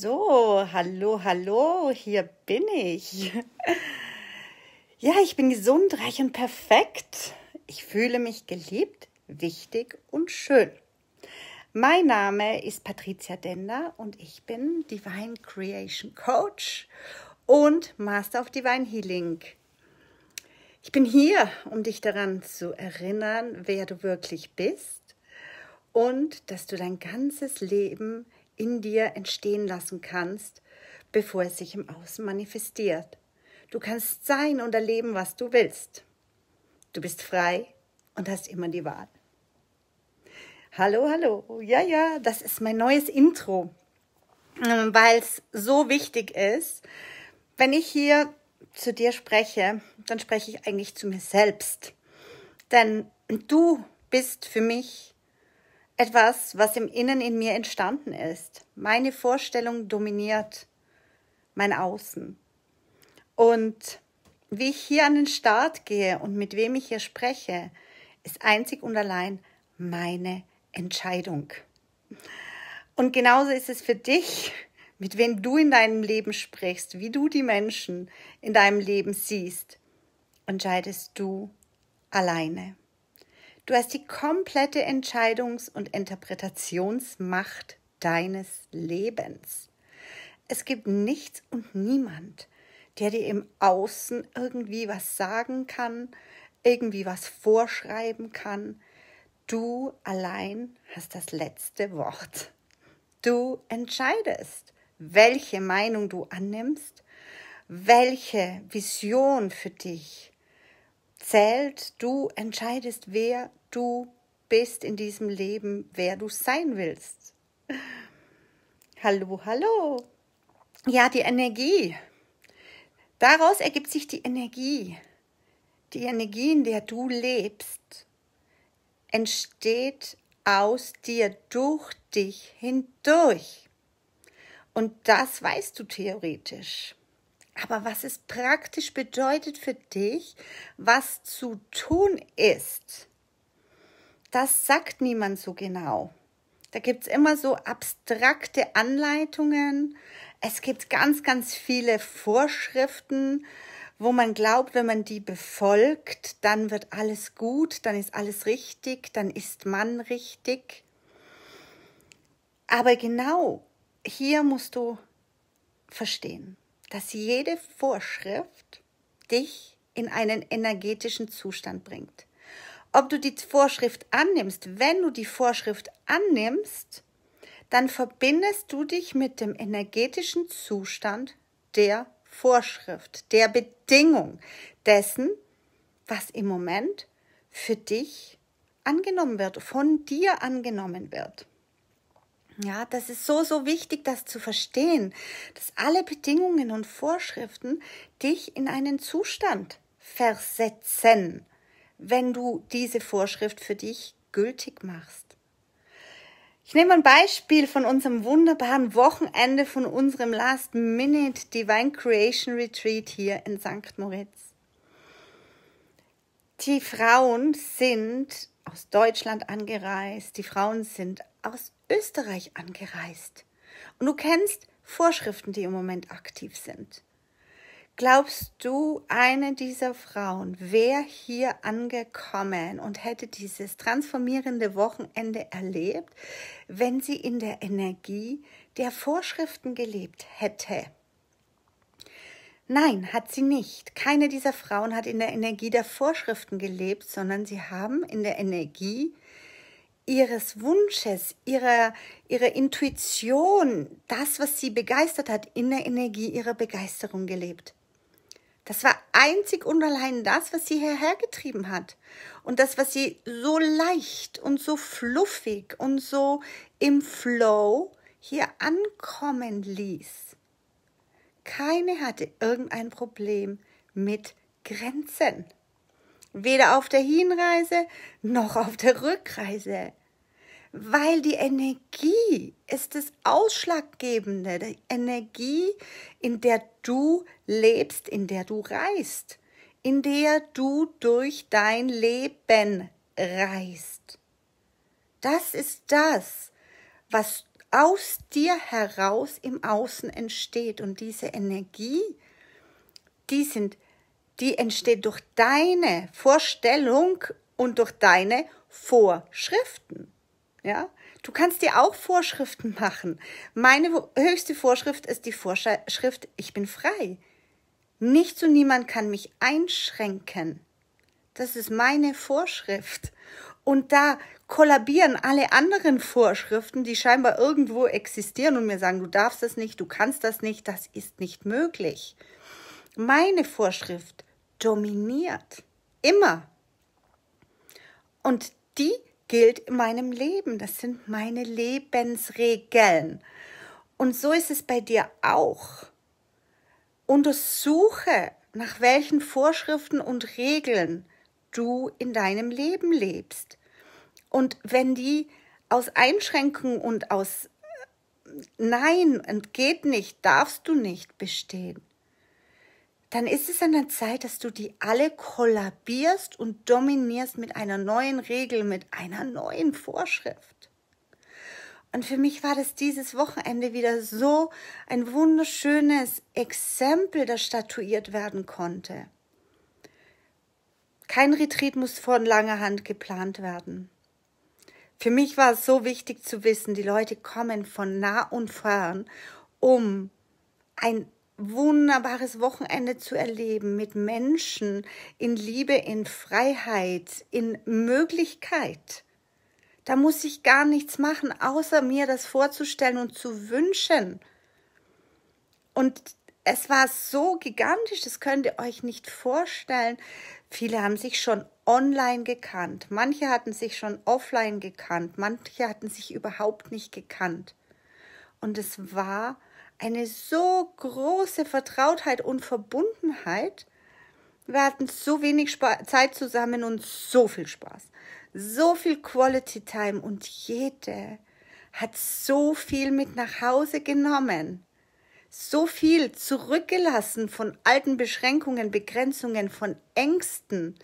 So, hallo, hallo, hier bin ich. Ja, ich bin gesund, reich und perfekt. Ich fühle mich geliebt, wichtig und schön. Mein Name ist Patricia Dender und ich bin Divine Creation Coach und Master of Divine Healing. Ich bin hier, um dich daran zu erinnern, wer du wirklich bist und dass du dein ganzes Leben in dir entstehen lassen kannst, bevor es sich im Außen manifestiert. Du kannst sein und erleben, was du willst. Du bist frei und hast immer die Wahl. Hallo, hallo. Ja, ja, das ist mein neues Intro, ähm, weil es so wichtig ist. Wenn ich hier zu dir spreche, dann spreche ich eigentlich zu mir selbst. Denn du bist für mich etwas, was im Innen in mir entstanden ist. Meine Vorstellung dominiert mein Außen. Und wie ich hier an den Start gehe und mit wem ich hier spreche, ist einzig und allein meine Entscheidung. Und genauso ist es für dich, mit wem du in deinem Leben sprichst, wie du die Menschen in deinem Leben siehst, entscheidest du alleine. Du hast die komplette Entscheidungs- und Interpretationsmacht deines Lebens. Es gibt nichts und niemand, der dir im Außen irgendwie was sagen kann, irgendwie was vorschreiben kann. Du allein hast das letzte Wort. Du entscheidest, welche Meinung du annimmst, welche Vision für dich zählt, du entscheidest, wer du bist in diesem Leben, wer du sein willst. Hallo, hallo. Ja, die Energie. Daraus ergibt sich die Energie. Die Energie, in der du lebst, entsteht aus dir, durch dich hindurch. Und das weißt du theoretisch. Aber was es praktisch bedeutet für dich, was zu tun ist, das sagt niemand so genau. Da gibt es immer so abstrakte Anleitungen. Es gibt ganz, ganz viele Vorschriften, wo man glaubt, wenn man die befolgt, dann wird alles gut, dann ist alles richtig, dann ist man richtig. Aber genau hier musst du verstehen, dass jede Vorschrift dich in einen energetischen Zustand bringt ob du die Vorschrift annimmst. Wenn du die Vorschrift annimmst, dann verbindest du dich mit dem energetischen Zustand der Vorschrift, der Bedingung dessen, was im Moment für dich angenommen wird, von dir angenommen wird. Ja, das ist so, so wichtig, das zu verstehen, dass alle Bedingungen und Vorschriften dich in einen Zustand versetzen, wenn du diese Vorschrift für dich gültig machst. Ich nehme ein Beispiel von unserem wunderbaren Wochenende von unserem Last Minute Divine Creation Retreat hier in St. Moritz. Die Frauen sind aus Deutschland angereist, die Frauen sind aus Österreich angereist. Und du kennst Vorschriften, die im Moment aktiv sind. Glaubst du, eine dieser Frauen wäre hier angekommen und hätte dieses transformierende Wochenende erlebt, wenn sie in der Energie der Vorschriften gelebt hätte? Nein, hat sie nicht. Keine dieser Frauen hat in der Energie der Vorschriften gelebt, sondern sie haben in der Energie ihres Wunsches, ihrer, ihrer Intuition, das, was sie begeistert hat, in der Energie ihrer Begeisterung gelebt. Das war einzig und allein das, was sie hierher getrieben hat. Und das, was sie so leicht und so fluffig und so im Flow hier ankommen ließ. Keine hatte irgendein Problem mit Grenzen. Weder auf der Hinreise noch auf der Rückreise. Weil die Energie ist das Ausschlaggebende. Die Energie, in der du lebst, in der du reist, in der du durch dein Leben reist. Das ist das, was aus dir heraus im Außen entsteht und diese Energie, die sind die entsteht durch deine Vorstellung und durch deine Vorschriften. Ja? Du kannst dir auch Vorschriften machen. Meine höchste Vorschrift ist die Vorschrift, ich bin frei. Nichts und niemand kann mich einschränken. Das ist meine Vorschrift. Und da kollabieren alle anderen Vorschriften, die scheinbar irgendwo existieren und mir sagen, du darfst das nicht, du kannst das nicht, das ist nicht möglich. Meine Vorschrift dominiert immer. Und die gilt in meinem Leben. Das sind meine Lebensregeln. Und so ist es bei dir auch. Untersuche, nach welchen Vorschriften und Regeln du in deinem Leben lebst. Und wenn die aus Einschränkungen und aus äh, Nein und geht nicht, darfst du nicht bestehen, dann ist es an der Zeit, dass du die alle kollabierst und dominierst mit einer neuen Regel, mit einer neuen Vorschrift. Und für mich war das dieses Wochenende wieder so ein wunderschönes Exempel, das statuiert werden konnte. Kein Retreat muss von langer Hand geplant werden. Für mich war es so wichtig zu wissen, die Leute kommen von nah und fern, um ein wunderbares Wochenende zu erleben mit Menschen in Liebe, in Freiheit, in Möglichkeit. Da muss ich gar nichts machen, außer mir das vorzustellen und zu wünschen. Und es war so gigantisch, das könnt ihr euch nicht vorstellen. Viele haben sich schon online gekannt, manche hatten sich schon offline gekannt, manche hatten sich überhaupt nicht gekannt. Und es war eine so große Vertrautheit und Verbundenheit. Wir hatten so wenig Sp Zeit zusammen und so viel Spaß. So viel Quality Time und jede hat so viel mit nach Hause genommen. So viel zurückgelassen von alten Beschränkungen, Begrenzungen, von Ängsten,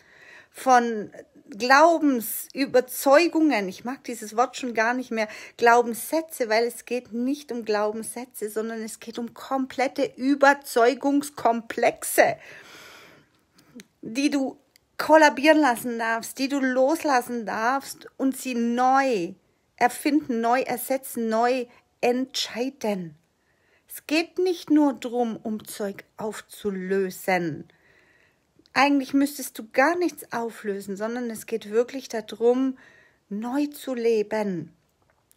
von Glaubensüberzeugungen, ich mag dieses Wort schon gar nicht mehr, Glaubenssätze, weil es geht nicht um Glaubenssätze, sondern es geht um komplette Überzeugungskomplexe, die du kollabieren lassen darfst, die du loslassen darfst und sie neu erfinden, neu ersetzen, neu entscheiden. Es geht nicht nur darum, um Zeug aufzulösen, eigentlich müsstest du gar nichts auflösen, sondern es geht wirklich darum, neu zu leben,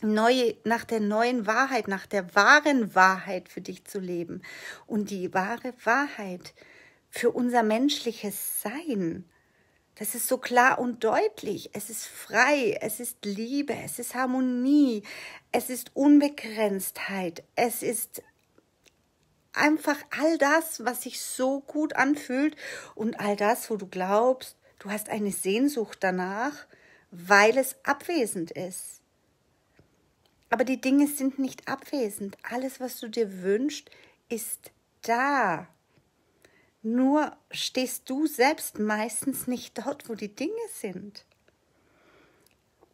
neu, nach der neuen Wahrheit, nach der wahren Wahrheit für dich zu leben. Und die wahre Wahrheit für unser menschliches Sein, das ist so klar und deutlich. Es ist frei, es ist Liebe, es ist Harmonie, es ist Unbegrenztheit, es ist einfach all das, was sich so gut anfühlt und all das, wo du glaubst, du hast eine Sehnsucht danach, weil es abwesend ist. Aber die Dinge sind nicht abwesend. Alles, was du dir wünschst, ist da. Nur stehst du selbst meistens nicht dort, wo die Dinge sind.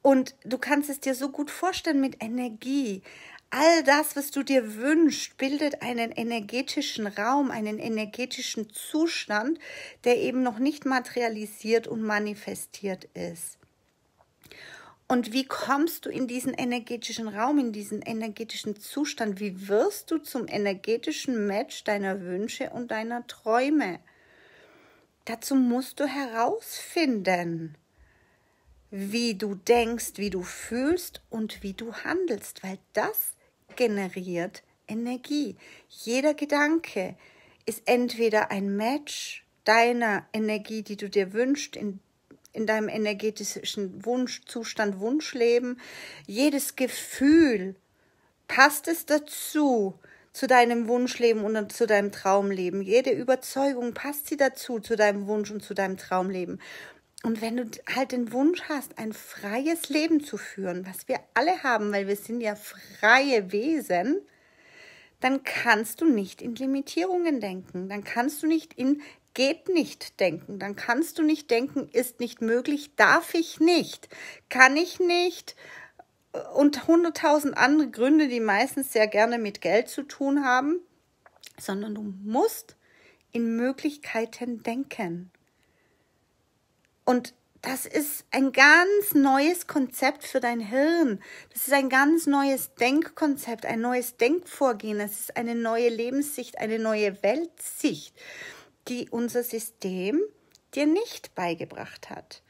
Und du kannst es dir so gut vorstellen mit Energie. All das, was du dir wünschst, bildet einen energetischen Raum, einen energetischen Zustand, der eben noch nicht materialisiert und manifestiert ist. Und wie kommst du in diesen energetischen Raum, in diesen energetischen Zustand? Wie wirst du zum energetischen Match deiner Wünsche und deiner Träume? Dazu musst du herausfinden, wie du denkst, wie du fühlst und wie du handelst, weil das generiert Energie. Jeder Gedanke ist entweder ein Match deiner Energie, die du dir wünschst, in, in deinem energetischen Wunschzustand, Wunschleben. Jedes Gefühl passt es dazu, zu deinem Wunschleben und zu deinem Traumleben. Jede Überzeugung passt sie dazu, zu deinem Wunsch und zu deinem Traumleben. Und wenn du halt den Wunsch hast, ein freies Leben zu führen, was wir alle haben, weil wir sind ja freie Wesen, dann kannst du nicht in Limitierungen denken, dann kannst du nicht in geht nicht denken, dann kannst du nicht denken, ist nicht möglich, darf ich nicht, kann ich nicht äh, und hunderttausend andere Gründe, die meistens sehr gerne mit Geld zu tun haben, sondern du musst in Möglichkeiten denken. Und das ist ein ganz neues Konzept für dein Hirn. Das ist ein ganz neues Denkkonzept, ein neues Denkvorgehen. Das ist eine neue Lebenssicht, eine neue Weltsicht, die unser System dir nicht beigebracht hat.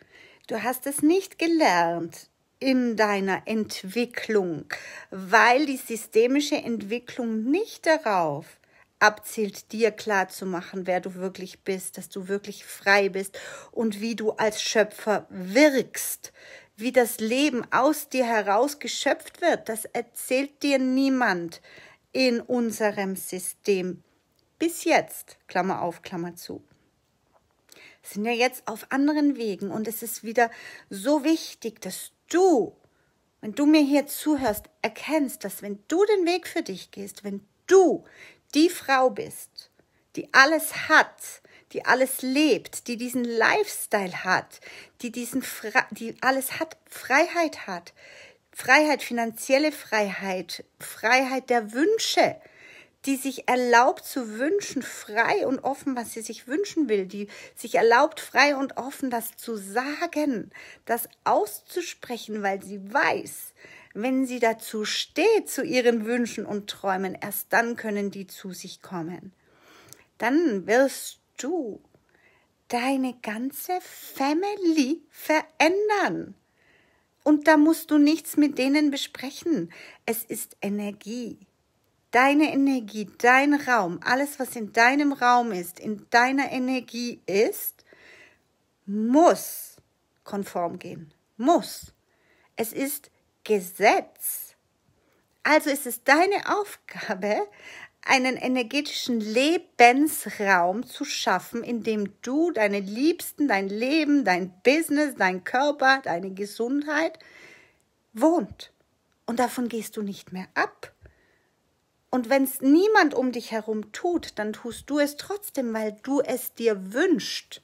Du hast es nicht gelernt in deiner Entwicklung, weil die systemische Entwicklung nicht darauf abzielt, dir klar zu machen, wer du wirklich bist, dass du wirklich frei bist und wie du als Schöpfer wirkst, wie das Leben aus dir heraus geschöpft wird. Das erzählt dir niemand in unserem System. Bis jetzt, Klammer auf, Klammer zu sind ja jetzt auf anderen Wegen und es ist wieder so wichtig, dass du, wenn du mir hier zuhörst, erkennst, dass wenn du den Weg für dich gehst, wenn du die Frau bist, die alles hat, die alles lebt, die diesen Lifestyle hat, die diesen Fra die alles hat, Freiheit hat, Freiheit, finanzielle Freiheit, Freiheit der Wünsche, die sich erlaubt zu wünschen, frei und offen, was sie sich wünschen will, die sich erlaubt, frei und offen das zu sagen, das auszusprechen, weil sie weiß, wenn sie dazu steht, zu ihren Wünschen und Träumen, erst dann können die zu sich kommen. Dann wirst du deine ganze Family verändern. Und da musst du nichts mit denen besprechen. Es ist Energie. Deine Energie, dein Raum, alles, was in deinem Raum ist, in deiner Energie ist, muss konform gehen. Muss. Es ist Gesetz. Also ist es deine Aufgabe, einen energetischen Lebensraum zu schaffen, in dem du deine Liebsten, dein Leben, dein Business, dein Körper, deine Gesundheit wohnt. Und davon gehst du nicht mehr ab. Und wenn es niemand um dich herum tut, dann tust du es trotzdem, weil du es dir wünschst.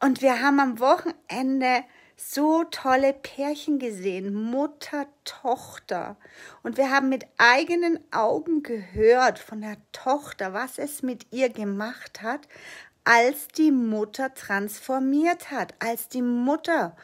Und wir haben am Wochenende so tolle Pärchen gesehen, Mutter, Tochter. Und wir haben mit eigenen Augen gehört von der Tochter, was es mit ihr gemacht hat, als die Mutter transformiert hat, als die Mutter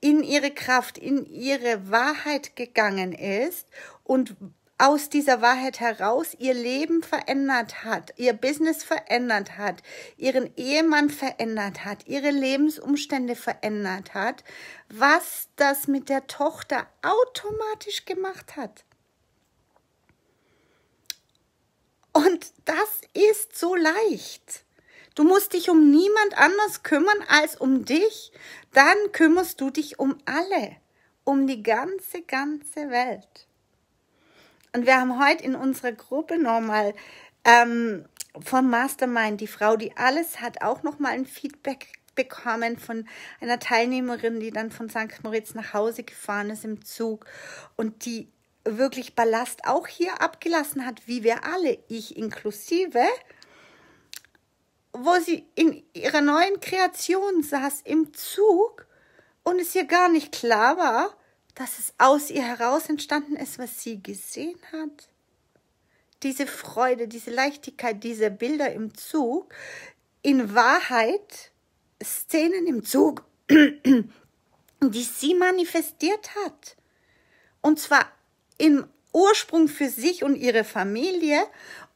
in ihre Kraft, in ihre Wahrheit gegangen ist und aus dieser Wahrheit heraus ihr Leben verändert hat, ihr Business verändert hat, ihren Ehemann verändert hat, ihre Lebensumstände verändert hat, was das mit der Tochter automatisch gemacht hat. Und das ist so leicht. Du musst dich um niemand anders kümmern als um dich. Dann kümmerst du dich um alle, um die ganze, ganze Welt. Und wir haben heute in unserer Gruppe nochmal ähm, vom Mastermind, die Frau, die alles hat, auch nochmal ein Feedback bekommen von einer Teilnehmerin, die dann von St. Moritz nach Hause gefahren ist im Zug und die wirklich Ballast auch hier abgelassen hat, wie wir alle, ich inklusive, wo sie in ihrer neuen Kreation saß im Zug und es ihr gar nicht klar war, dass es aus ihr heraus entstanden ist, was sie gesehen hat. Diese Freude, diese Leichtigkeit diese Bilder im Zug, in Wahrheit Szenen im Zug, die sie manifestiert hat. Und zwar im Ursprung für sich und ihre Familie.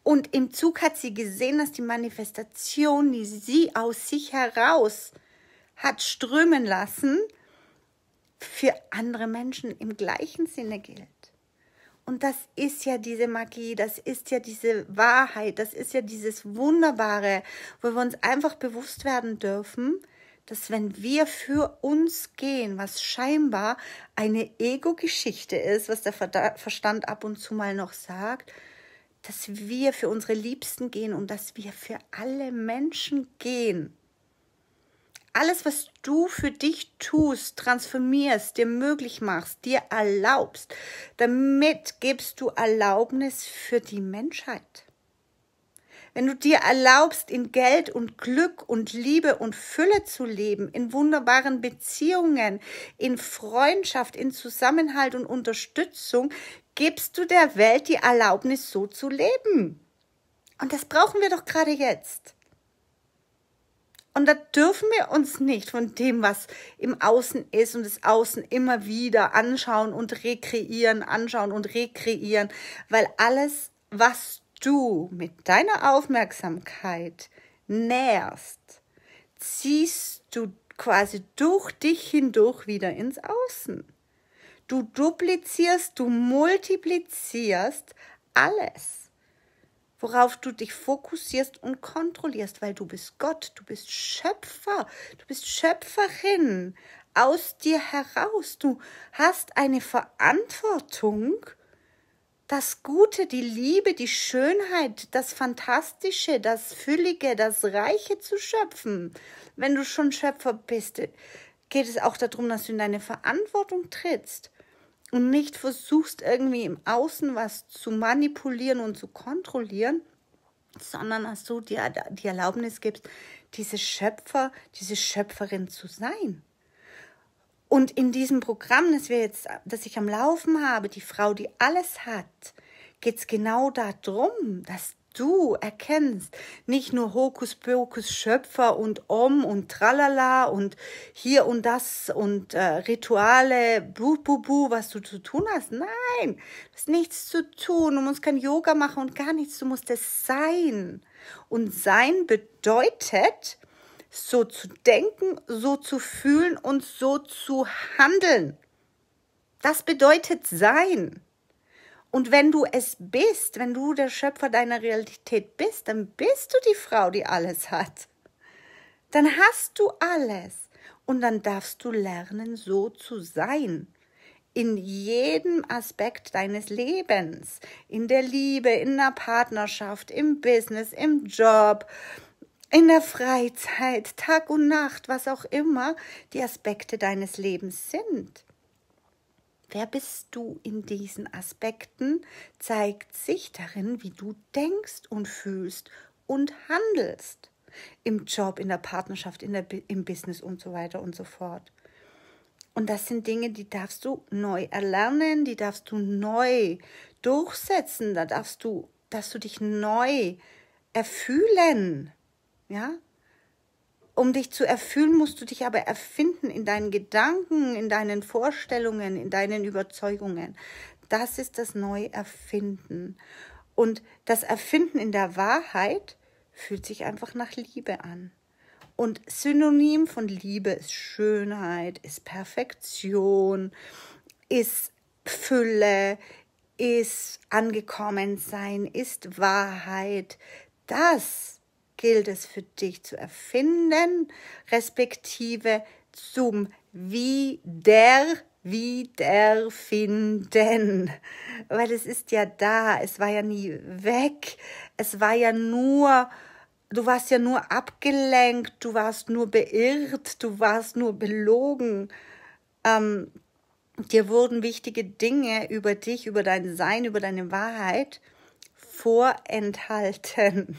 Und im Zug hat sie gesehen, dass die Manifestation, die sie aus sich heraus hat strömen lassen, für andere Menschen im gleichen Sinne gilt. Und das ist ja diese Magie, das ist ja diese Wahrheit, das ist ja dieses Wunderbare, wo wir uns einfach bewusst werden dürfen, dass wenn wir für uns gehen, was scheinbar eine Ego-Geschichte ist, was der Verstand ab und zu mal noch sagt, dass wir für unsere Liebsten gehen und dass wir für alle Menschen gehen alles, was du für dich tust, transformierst, dir möglich machst, dir erlaubst. Damit gibst du Erlaubnis für die Menschheit. Wenn du dir erlaubst, in Geld und Glück und Liebe und Fülle zu leben, in wunderbaren Beziehungen, in Freundschaft, in Zusammenhalt und Unterstützung, gibst du der Welt die Erlaubnis, so zu leben. Und das brauchen wir doch gerade jetzt. Und da dürfen wir uns nicht von dem, was im Außen ist und das Außen immer wieder anschauen und rekreieren, anschauen und rekreieren, weil alles, was du mit deiner Aufmerksamkeit nährst, ziehst du quasi durch dich hindurch wieder ins Außen. Du duplizierst, du multiplizierst alles worauf du dich fokussierst und kontrollierst, weil du bist Gott, du bist Schöpfer, du bist Schöpferin aus dir heraus. Du hast eine Verantwortung, das Gute, die Liebe, die Schönheit, das Fantastische, das Füllige, das Reiche zu schöpfen. Wenn du schon Schöpfer bist, geht es auch darum, dass du in deine Verantwortung trittst und nicht versuchst irgendwie im Außen was zu manipulieren und zu kontrollieren, sondern dass du dir die Erlaubnis gibst, diese Schöpfer, diese Schöpferin zu sein. Und in diesem Programm, das wir jetzt, das ich am Laufen habe, die Frau, die alles hat, geht es genau darum, dass du erkennst. Nicht nur Hokus Hokuspokus, Schöpfer und Om und Tralala und hier und das und äh, Rituale, bu, bu, bu, was du zu tun hast. Nein, das ist nichts zu tun. Du musst kein Yoga machen und gar nichts. Du musst es sein. Und sein bedeutet, so zu denken, so zu fühlen und so zu handeln. Das bedeutet sein. Und wenn du es bist, wenn du der Schöpfer deiner Realität bist, dann bist du die Frau, die alles hat. Dann hast du alles. Und dann darfst du lernen, so zu sein. In jedem Aspekt deines Lebens. In der Liebe, in der Partnerschaft, im Business, im Job, in der Freizeit, Tag und Nacht, was auch immer die Aspekte deines Lebens sind. Wer bist du in diesen Aspekten, zeigt sich darin, wie du denkst und fühlst und handelst. Im Job, in der Partnerschaft, in der, im Business und so weiter und so fort. Und das sind Dinge, die darfst du neu erlernen, die darfst du neu durchsetzen, da darfst du, dass du dich neu erfühlen. Ja, um dich zu erfüllen, musst du dich aber erfinden in deinen Gedanken, in deinen Vorstellungen, in deinen Überzeugungen. Das ist das Neuerfinden. Und das Erfinden in der Wahrheit fühlt sich einfach nach Liebe an. Und Synonym von Liebe ist Schönheit, ist Perfektion, ist Fülle, ist Angekommensein, ist Wahrheit. Das ist gilt es für dich zu erfinden, respektive zum Wieder wiederfinden, weil es ist ja da, es war ja nie weg, es war ja nur, du warst ja nur abgelenkt, du warst nur beirrt, du warst nur belogen. Ähm, dir wurden wichtige Dinge über dich, über dein Sein, über deine Wahrheit vorenthalten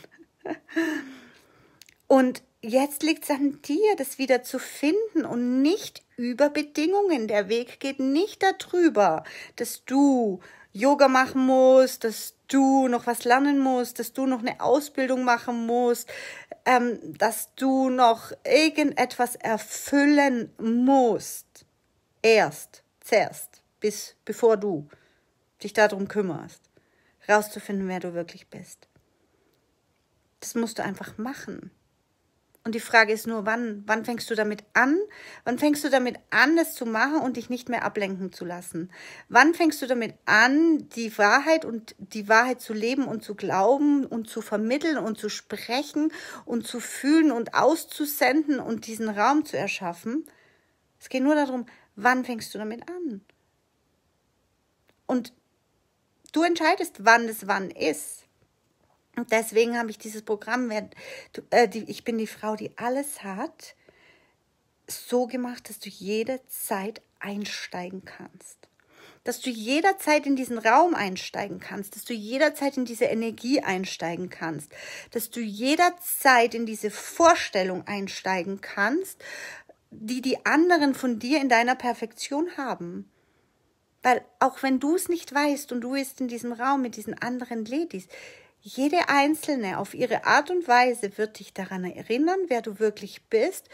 und jetzt liegt es an dir, das wieder zu finden und nicht über Bedingungen. Der Weg geht nicht darüber, dass du Yoga machen musst, dass du noch was lernen musst, dass du noch eine Ausbildung machen musst, ähm, dass du noch irgendetwas erfüllen musst. Erst, zuerst, bis bevor du dich darum kümmerst, rauszufinden, wer du wirklich bist. Das musst du einfach machen. Und die Frage ist nur, wann? Wann fängst du damit an? Wann fängst du damit an, das zu machen und dich nicht mehr ablenken zu lassen? Wann fängst du damit an, die Wahrheit und die Wahrheit zu leben und zu glauben und zu vermitteln und zu sprechen und zu fühlen und auszusenden und diesen Raum zu erschaffen? Es geht nur darum, wann fängst du damit an? Und du entscheidest, wann es wann ist. Und deswegen habe ich dieses Programm, äh, ich bin die Frau, die alles hat, so gemacht, dass du jederzeit einsteigen kannst. Dass du jederzeit in diesen Raum einsteigen kannst, dass du jederzeit in diese Energie einsteigen kannst, dass du jederzeit in diese Vorstellung einsteigen kannst, die die anderen von dir in deiner Perfektion haben. Weil auch wenn du es nicht weißt und du bist in diesem Raum mit diesen anderen Ladies, jede einzelne auf ihre Art und Weise wird dich daran erinnern, wer du wirklich bist.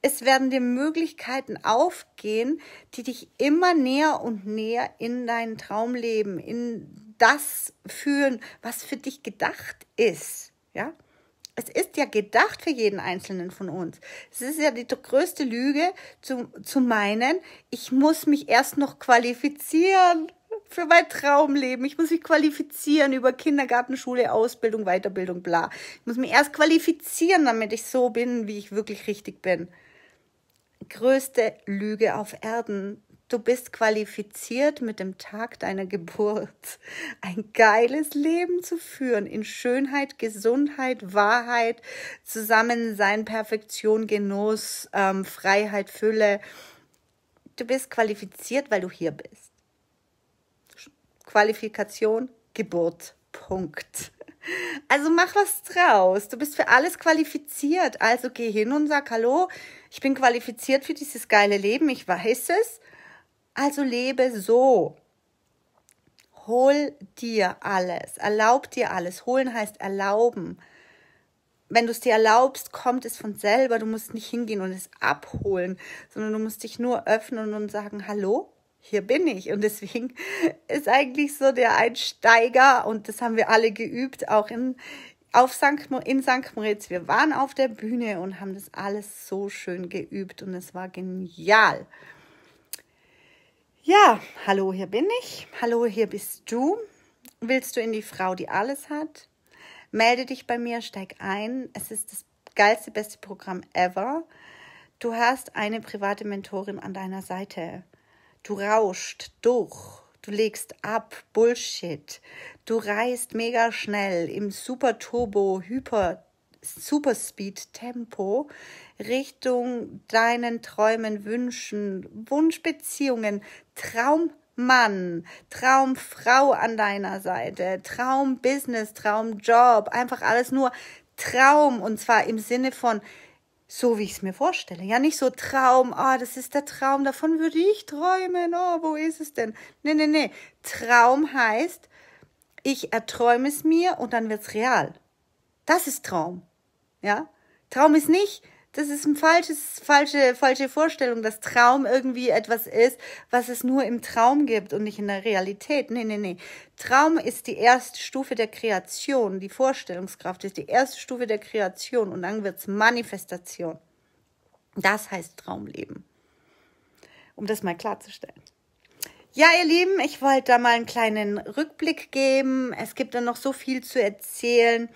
Es werden dir Möglichkeiten aufgehen, die dich immer näher und näher in dein Traumleben, in das führen, was für dich gedacht ist. Ja? Es ist ja gedacht für jeden Einzelnen von uns. Es ist ja die größte Lüge zu, zu meinen, ich muss mich erst noch qualifizieren für mein Traumleben. Ich muss mich qualifizieren über Kindergarten, Schule, Ausbildung, Weiterbildung, bla. Ich muss mich erst qualifizieren, damit ich so bin, wie ich wirklich richtig bin. Größte Lüge auf Erden. Du bist qualifiziert, mit dem Tag deiner Geburt ein geiles Leben zu führen, in Schönheit, Gesundheit, Wahrheit, Zusammensein, Perfektion, Genuss, ähm, Freiheit, Fülle. Du bist qualifiziert, weil du hier bist. Qualifikation, Geburt. Punkt. Also mach was draus. Du bist für alles qualifiziert. Also geh hin und sag, hallo, ich bin qualifiziert für dieses geile Leben. Ich weiß es. Also lebe so. Hol dir alles. Erlaub dir alles. Holen heißt erlauben. Wenn du es dir erlaubst, kommt es von selber. Du musst nicht hingehen und es abholen, sondern du musst dich nur öffnen und sagen, hallo, hier bin ich. Und deswegen ist eigentlich so der Einsteiger, und das haben wir alle geübt, auch in, auf St. in St. Moritz. Wir waren auf der Bühne und haben das alles so schön geübt und es war genial. Ja, hallo, hier bin ich. Hallo, hier bist du. Willst du in die Frau, die alles hat? Melde dich bei mir, steig ein. Es ist das geilste, beste Programm ever. Du hast eine private Mentorin an deiner Seite. Du rauscht durch, du legst ab, Bullshit. Du reist mega schnell im Super Turbo, Hyper Superspeed Tempo Richtung deinen Träumen, Wünschen, Wunschbeziehungen, Traummann, Traumfrau an deiner Seite, Traumbusiness, Traumjob, einfach alles nur Traum und zwar im Sinne von so wie ich es mir vorstelle. Ja, nicht so Traum, ah, oh, das ist der Traum, davon würde ich träumen, oh, wo ist es denn? Nee, nee, nee. Traum heißt, ich erträume es mir und dann wird es real. Das ist Traum. Ja? Traum ist nicht, das ist eine falsches, falsche, falsche Vorstellung, dass Traum irgendwie etwas ist, was es nur im Traum gibt und nicht in der Realität. Nee, nee, nee. Traum ist die erste Stufe der Kreation. Die Vorstellungskraft ist die erste Stufe der Kreation und dann wird es Manifestation. Das heißt Traumleben. Um das mal klarzustellen. Ja, ihr Lieben, ich wollte da mal einen kleinen Rückblick geben. Es gibt da noch so viel zu erzählen.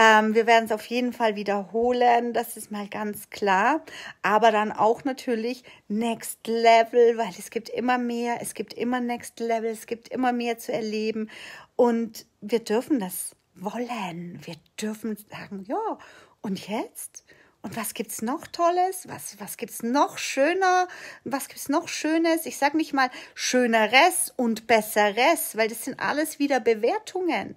Ähm, wir werden es auf jeden Fall wiederholen, das ist mal ganz klar. Aber dann auch natürlich Next Level, weil es gibt immer mehr, es gibt immer Next Level, es gibt immer mehr zu erleben. Und wir dürfen das wollen. Wir dürfen sagen, ja, und jetzt? Und was gibt's noch Tolles? Was, was gibt's noch schöner? Was gibt's noch Schönes? Ich sage nicht mal schöneres und besseres, weil das sind alles wieder Bewertungen.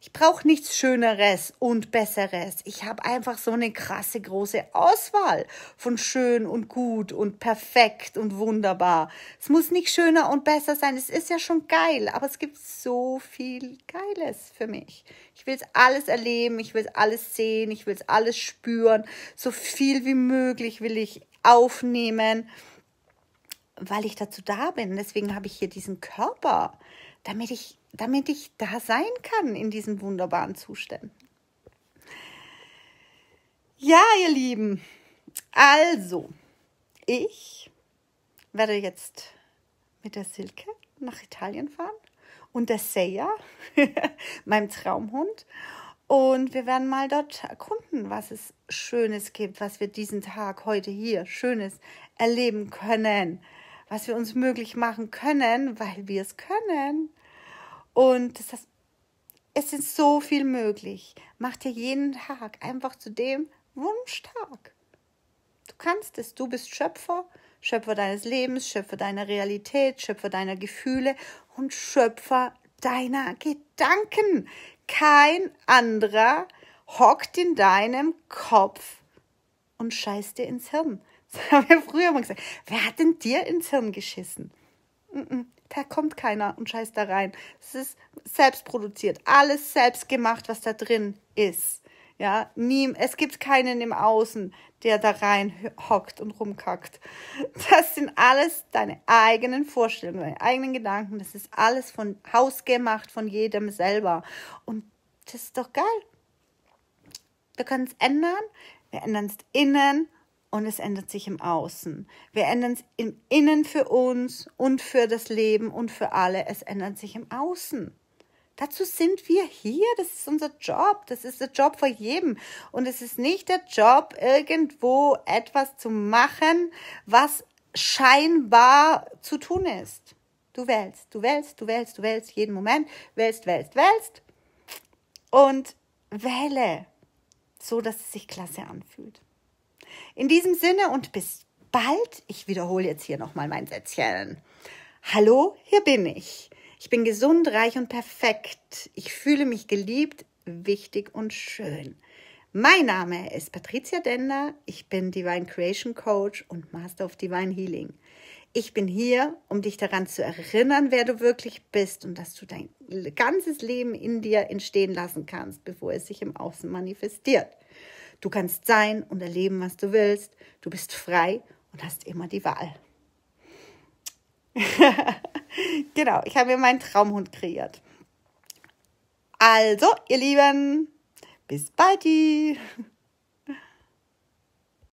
Ich brauche nichts Schöneres und Besseres. Ich habe einfach so eine krasse große Auswahl von schön und gut und perfekt und wunderbar. Es muss nicht schöner und besser sein. Es ist ja schon geil, aber es gibt so viel Geiles für mich. Ich will es alles erleben, ich will es alles sehen, ich will es alles spüren. So viel wie möglich will ich aufnehmen, weil ich dazu da bin. Deswegen habe ich hier diesen Körper damit ich, damit ich da sein kann in diesen wunderbaren Zuständen. Ja, ihr Lieben, also, ich werde jetzt mit der Silke nach Italien fahren und der Seiya, meinem Traumhund. Und wir werden mal dort erkunden, was es Schönes gibt, was wir diesen Tag heute hier Schönes erleben können was wir uns möglich machen können, weil wir es können. Und das heißt, es ist so viel möglich. Mach dir jeden Tag einfach zu dem Wunschtag. Du kannst es, du bist Schöpfer, Schöpfer deines Lebens, Schöpfer deiner Realität, Schöpfer deiner Gefühle und Schöpfer deiner Gedanken. Kein anderer hockt in deinem Kopf und scheißt dir ins Hirn. Das haben wir früher mal gesagt. Wer hat denn dir ins Hirn geschissen? Da kommt keiner und scheißt da rein. Es ist selbst produziert, alles selbst gemacht, was da drin ist. Ja, nie, es gibt keinen im Außen, der da rein hockt und rumkackt. Das sind alles deine eigenen Vorstellungen, deine eigenen Gedanken. Das ist alles von Haus gemacht, von jedem selber. Und das ist doch geil. Du kannst es ändern. Wir ändern es innen und es ändert sich im Außen. Wir ändern es im Innen für uns und für das Leben und für alle. Es ändert sich im Außen. Dazu sind wir hier. Das ist unser Job. Das ist der Job von jedem. Und es ist nicht der Job, irgendwo etwas zu machen, was scheinbar zu tun ist. Du wählst, du wählst, du wählst, du wählst jeden Moment. Wählst, wählst, wählst. Und wähle, so dass es sich klasse anfühlt. In diesem Sinne und bis bald. Ich wiederhole jetzt hier nochmal mein Sätzchen. Hallo, hier bin ich. Ich bin gesund, reich und perfekt. Ich fühle mich geliebt, wichtig und schön. Mein Name ist Patricia Dender. Ich bin Divine Creation Coach und Master of Divine Healing. Ich bin hier, um dich daran zu erinnern, wer du wirklich bist und dass du dein ganzes Leben in dir entstehen lassen kannst, bevor es sich im Außen manifestiert. Du kannst sein und erleben, was du willst. Du bist frei und hast immer die Wahl. genau, ich habe mir meinen Traumhund kreiert. Also, ihr Lieben, bis bald.